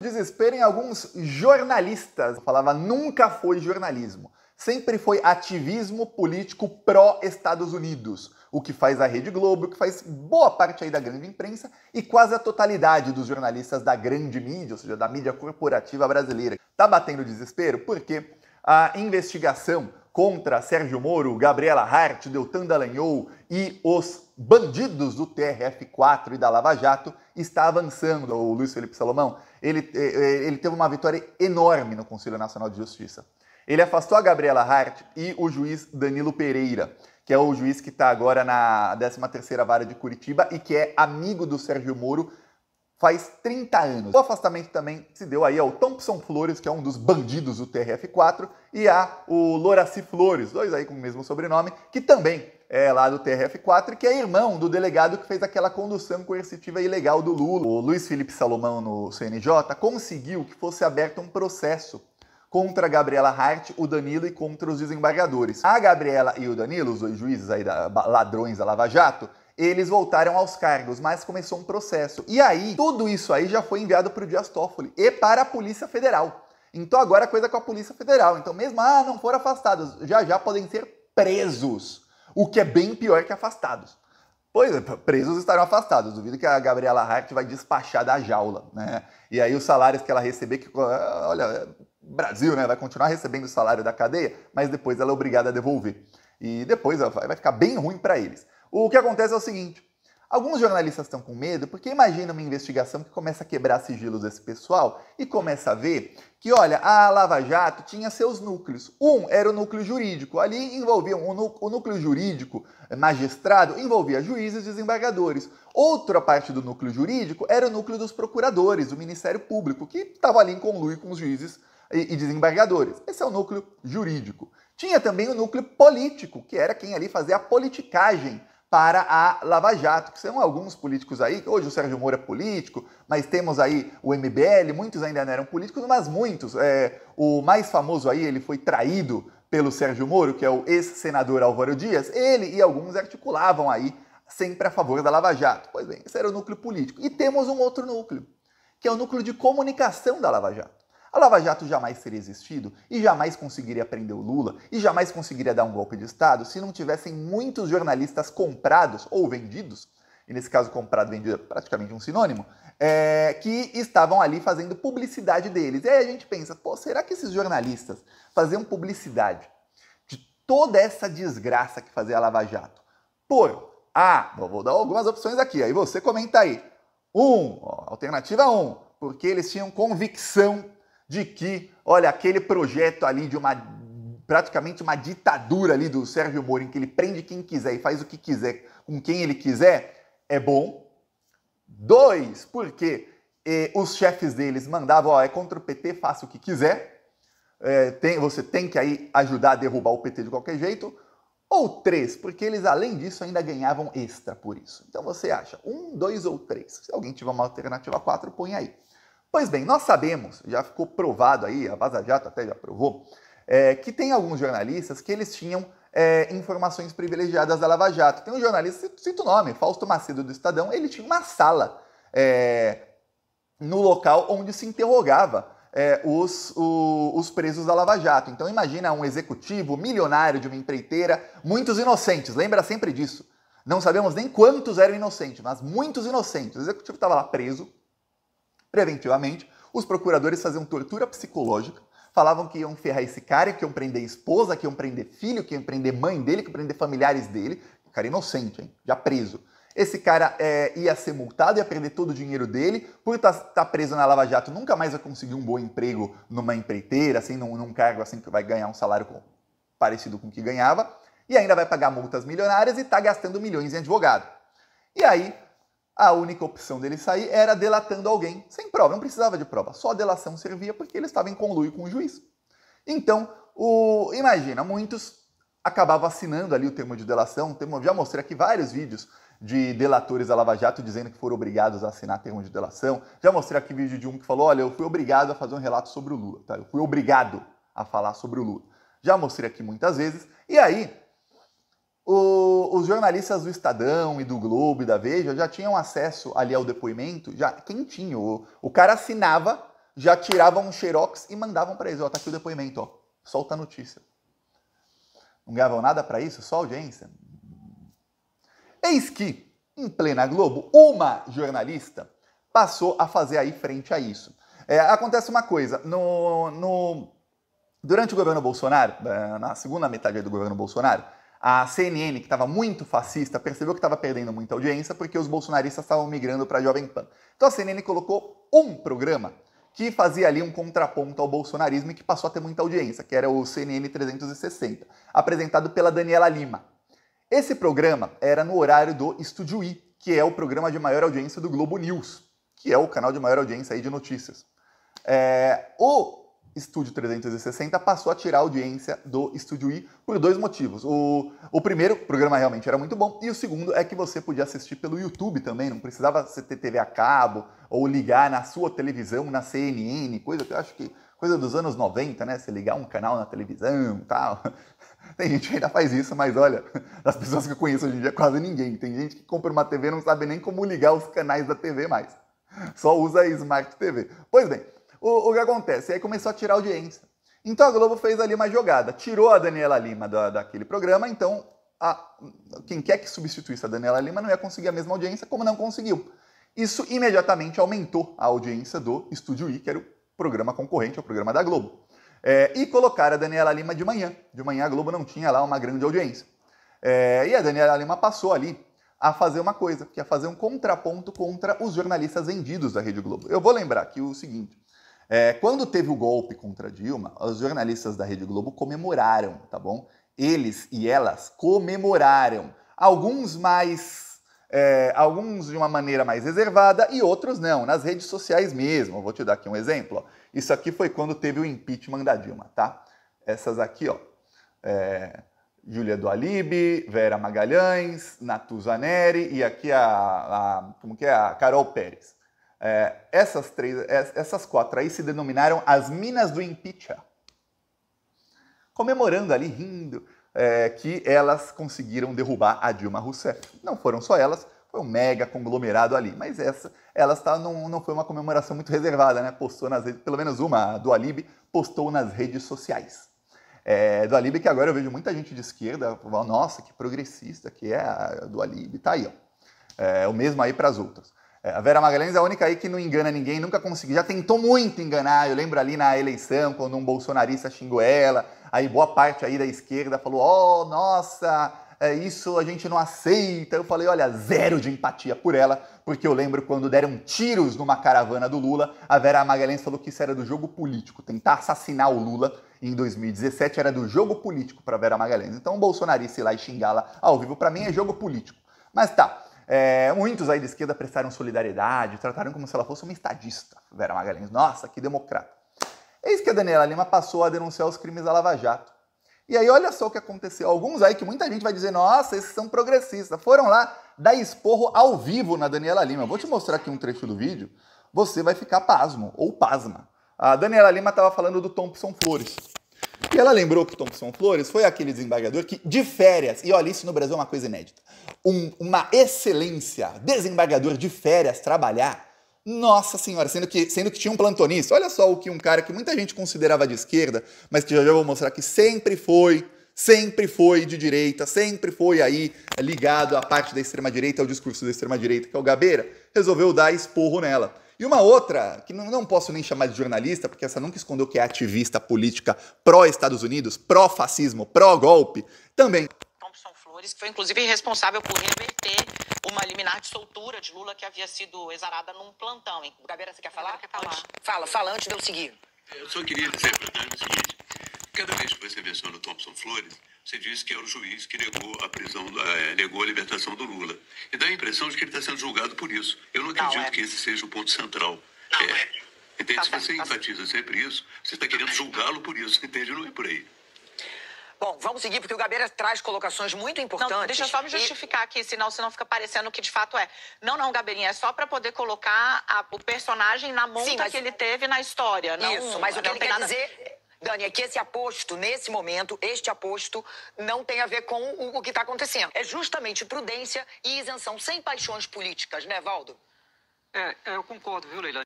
Desespero em alguns jornalistas. Eu falava nunca foi jornalismo. Sempre foi ativismo político pró-Estados Unidos, o que faz a Rede Globo, o que faz boa parte aí da grande imprensa e quase a totalidade dos jornalistas da grande mídia, ou seja, da mídia corporativa brasileira. Tá batendo desespero porque a investigação contra Sérgio Moro, Gabriela Hart, Deltan Dallagnol e os bandidos do TRF4 e da Lava Jato está avançando. O Luiz Felipe Salomão ele, eh, eh, ele teve uma vitória enorme no Conselho Nacional de Justiça. Ele afastou a Gabriela Hart e o juiz Danilo Pereira, que é o juiz que está agora na 13ª Vara de Curitiba e que é amigo do Sérgio Moro faz 30 anos. O afastamento também se deu aí ao Thompson Flores, que é um dos bandidos do TRF4, e a o Loraci Flores, dois aí com o mesmo sobrenome, que também é, lá do TRF4, que é irmão do delegado que fez aquela condução coercitiva ilegal do Lula. O Luiz Felipe Salomão, no CNJ, conseguiu que fosse aberto um processo contra a Gabriela Hart, o Danilo e contra os desembargadores. A Gabriela e o Danilo, os dois juízes aí, da, ladrões da Lava Jato, eles voltaram aos cargos, mas começou um processo. E aí, tudo isso aí já foi enviado para o Dias Toffoli e para a Polícia Federal. Então agora a coisa é com a Polícia Federal. Então mesmo, ah, não foram afastados, já já podem ser presos o que é bem pior que afastados. Pois é, presos estarão afastados. Duvido que a Gabriela Hart vai despachar da jaula, né? E aí os salários que ela receber, que eh, olha, Brasil, né? Vai continuar recebendo o salário da cadeia, mas depois ela é obrigada a devolver. E depois vai ficar bem ruim para eles. O que acontece é o seguinte: Alguns jornalistas estão com medo porque imagina uma investigação que começa a quebrar sigilos desse pessoal e começa a ver que, olha, a Lava Jato tinha seus núcleos. Um era o núcleo jurídico, ali envolvia um o núcleo jurídico magistrado envolvia juízes e desembargadores. Outra parte do núcleo jurídico era o núcleo dos procuradores, do Ministério Público, que estava ali em conluio com os juízes e desembargadores. Esse é o núcleo jurídico. Tinha também o núcleo político, que era quem ali fazia a politicagem para a Lava Jato, que são alguns políticos aí, hoje o Sérgio Moro é político, mas temos aí o MBL, muitos ainda não eram políticos, mas muitos. É, o mais famoso aí, ele foi traído pelo Sérgio Moro, que é o ex-senador Álvaro Dias, ele e alguns articulavam aí sempre a favor da Lava Jato. Pois bem, esse era o núcleo político. E temos um outro núcleo, que é o núcleo de comunicação da Lava Jato. A Lava Jato jamais teria existido e jamais conseguiria prender o Lula e jamais conseguiria dar um golpe de Estado se não tivessem muitos jornalistas comprados ou vendidos, e nesse caso comprado vendido é praticamente um sinônimo, é, que estavam ali fazendo publicidade deles. E aí a gente pensa, pô, será que esses jornalistas faziam publicidade de toda essa desgraça que fazia a Lava Jato por A, vou dar algumas opções aqui, aí você comenta aí. Um, ó, alternativa 1, um, porque eles tinham convicção de que, olha, aquele projeto ali de uma praticamente uma ditadura ali do Sérgio Moro, em que ele prende quem quiser e faz o que quiser com quem ele quiser, é bom. Dois, porque eh, os chefes deles mandavam, ó, é contra o PT, faça o que quiser. É, tem, você tem que aí ajudar a derrubar o PT de qualquer jeito. Ou três, porque eles, além disso, ainda ganhavam extra por isso. Então você acha um, dois ou três. Se alguém tiver uma alternativa quatro, põe aí. Pois bem, nós sabemos, já ficou provado aí, a Vaza Jato até já provou, é, que tem alguns jornalistas que eles tinham é, informações privilegiadas da Lava Jato. Tem um jornalista, cito o nome, Fausto Macedo do Estadão, ele tinha uma sala é, no local onde se interrogava é, os, o, os presos da Lava Jato. Então imagina um executivo milionário de uma empreiteira, muitos inocentes, lembra sempre disso. Não sabemos nem quantos eram inocentes, mas muitos inocentes. O executivo estava lá preso, Preventivamente, os procuradores faziam tortura psicológica, falavam que iam ferrar esse cara, que iam prender esposa, que iam prender filho, que iam prender mãe dele, que iam prender familiares dele. O cara é inocente, hein? Já preso. Esse cara é, ia ser multado, ia perder todo o dinheiro dele. Por estar tá, tá preso na Lava Jato, nunca mais vai conseguir um bom emprego numa empreiteira, assim, num, num cargo assim que vai ganhar um salário com, parecido com o que ganhava. E ainda vai pagar multas milionárias e está gastando milhões em advogado. E aí, a única opção dele sair era delatando alguém, sem prova, não precisava de prova, só a delação servia porque ele estava em conluio com o juiz. Então, o, imagina, muitos acabavam assinando ali o termo de delação, termo, já mostrei aqui vários vídeos de delatores da Lava Jato dizendo que foram obrigados a assinar termo de delação, já mostrei aqui vídeo de um que falou, olha, eu fui obrigado a fazer um relato sobre o Lula, tá? eu fui obrigado a falar sobre o Lula. Já mostrei aqui muitas vezes, e aí o, os jornalistas do Estadão e do Globo e da Veja já tinham acesso ali ao depoimento, já quentinho. O, o cara assinava, já tiravam um xerox e mandavam para eles, ó, tá aqui o depoimento, ó, solta a notícia. Não ganhavam nada para isso, só audiência. Eis que, em plena Globo, uma jornalista passou a fazer aí frente a isso. É, acontece uma coisa, no, no, durante o governo Bolsonaro, é, na segunda metade do governo Bolsonaro, a CNN, que estava muito fascista, percebeu que estava perdendo muita audiência porque os bolsonaristas estavam migrando para a Jovem Pan. Então a CNN colocou um programa que fazia ali um contraponto ao bolsonarismo e que passou a ter muita audiência, que era o CNN 360, apresentado pela Daniela Lima. Esse programa era no horário do Estúdio I, que é o programa de maior audiência do Globo News, que é o canal de maior audiência aí de notícias. É, o Estúdio 360 passou a tirar a audiência do Estúdio I por dois motivos. O, o primeiro, o programa realmente era muito bom, e o segundo é que você podia assistir pelo YouTube também, não precisava você ter TV a cabo ou ligar na sua televisão, na CNN, coisa que eu acho que coisa dos anos 90, né? Você ligar um canal na televisão e tal. Tem gente que ainda faz isso, mas olha, das pessoas que eu conheço hoje em dia, quase ninguém. Tem gente que compra uma TV e não sabe nem como ligar os canais da TV mais. Só usa Smart TV. Pois bem, o, o que acontece? Aí começou a tirar audiência. Então a Globo fez ali uma jogada, tirou a Daniela Lima da, daquele programa, então a, quem quer que substituísse a Daniela Lima não ia conseguir a mesma audiência, como não conseguiu. Isso imediatamente aumentou a audiência do Estúdio I, que era o programa concorrente ao programa da Globo. É, e colocaram a Daniela Lima de manhã. De manhã a Globo não tinha lá uma grande audiência. É, e a Daniela Lima passou ali a fazer uma coisa, que é fazer um contraponto contra os jornalistas vendidos da Rede Globo. Eu vou lembrar aqui o seguinte: é, quando teve o golpe contra Dilma, os jornalistas da Rede Globo comemoraram, tá bom? Eles e elas comemoraram. Alguns mais é, alguns de uma maneira mais reservada e outros não, nas redes sociais mesmo. vou te dar aqui um exemplo. Isso aqui foi quando teve o impeachment da Dilma, tá? Essas aqui, ó. É, Júlia do Vera Magalhães, Natuza Neri e aqui a, a, como que é? a Carol Pérez. É, essas, três, essas quatro aí se denominaram as minas do Impicha, comemorando ali, rindo, é, que elas conseguiram derrubar a Dilma Rousseff. Não foram só elas, foi um mega conglomerado ali, mas essa, elas tá, não, não foi uma comemoração muito reservada, né? Postou nas redes, pelo menos uma, a do Alibi, postou nas redes sociais. É, do Alibi, que agora eu vejo muita gente de esquerda, nossa, que progressista que é a do Alibi, tá aí, ó. É, o mesmo aí para as outras. É, a Vera Magalhães é a única aí que não engana ninguém, nunca conseguiu. Já tentou muito enganar. Eu lembro ali na eleição, quando um bolsonarista xingou ela, aí boa parte aí da esquerda falou: oh, nossa, é isso a gente não aceita. Eu falei: olha, zero de empatia por ela, porque eu lembro quando deram tiros numa caravana do Lula, a Vera Magalhães falou que isso era do jogo político, tentar assassinar o Lula em 2017 era do jogo político para Vera Magalhães. Então, o bolsonarista ir lá e xingá-la ao vivo, para mim, é jogo político. Mas tá, é, muitos aí da esquerda prestaram solidariedade, trataram como se ela fosse uma estadista, Vera Magalhães. Nossa, que democrata. Eis que a Daniela Lima passou a denunciar os crimes da Lava Jato. E aí, olha só o que aconteceu. Alguns aí que muita gente vai dizer, nossa, esses são progressistas. Foram lá dar esporro ao vivo na Daniela Lima. Eu vou te mostrar aqui um trecho do vídeo. Você vai ficar pasmo ou pasma. A Daniela Lima estava falando do Thompson Flores. E ela lembrou que Thompson Flores foi aquele desembargador que, de férias, e olha, isso no Brasil é uma coisa inédita, um, uma excelência, desembargador de férias trabalhar, nossa senhora, sendo que, sendo que tinha um plantonista. Olha só o que um cara que muita gente considerava de esquerda, mas que já, já vou mostrar que sempre foi, sempre foi de direita, sempre foi aí ligado à parte da extrema-direita, ao discurso da extrema-direita, que é o Gabeira, resolveu dar esporro nela. E uma outra, que não, não posso nem chamar de jornalista, porque essa nunca escondeu que é ativista política pró-Estados Unidos, pró-fascismo, pró-golpe, também. Thompson Flores, que foi inclusive responsável por reverter uma liminar de soltura de Lula que havia sido exarada num plantão. Hein? você quer falar? Quer falar. Fala, fala antes de eu seguir. Eu só queria dizer para o seguinte. Cada vez que você menciona o Thompson Flores, você diz que é o juiz que negou a prisão, eh, negou a libertação do Lula. E dá a impressão de que ele está sendo julgado por isso. Eu não acredito não, é. que esse seja o ponto central. Não, é. é. Entende? Tá Se você tá enfatiza sempre isso, você está querendo julgá-lo por isso, entende? Não é por aí. Bom, vamos seguir, porque o Gabeira traz colocações muito importantes. Não, deixa eu só me justificar aqui, senão, senão fica parecendo que de fato é. Não, não, Gabeirinha, é só para poder colocar a, o personagem na monta Sim, mas... que ele teve na história. Não, isso, mas é o que ele quer nada... dizer Dani, é que esse aposto, nesse momento, este aposto não tem a ver com o, o que está acontecendo. É justamente prudência e isenção sem paixões políticas, né, Valdo? É, é eu concordo, viu, Leila?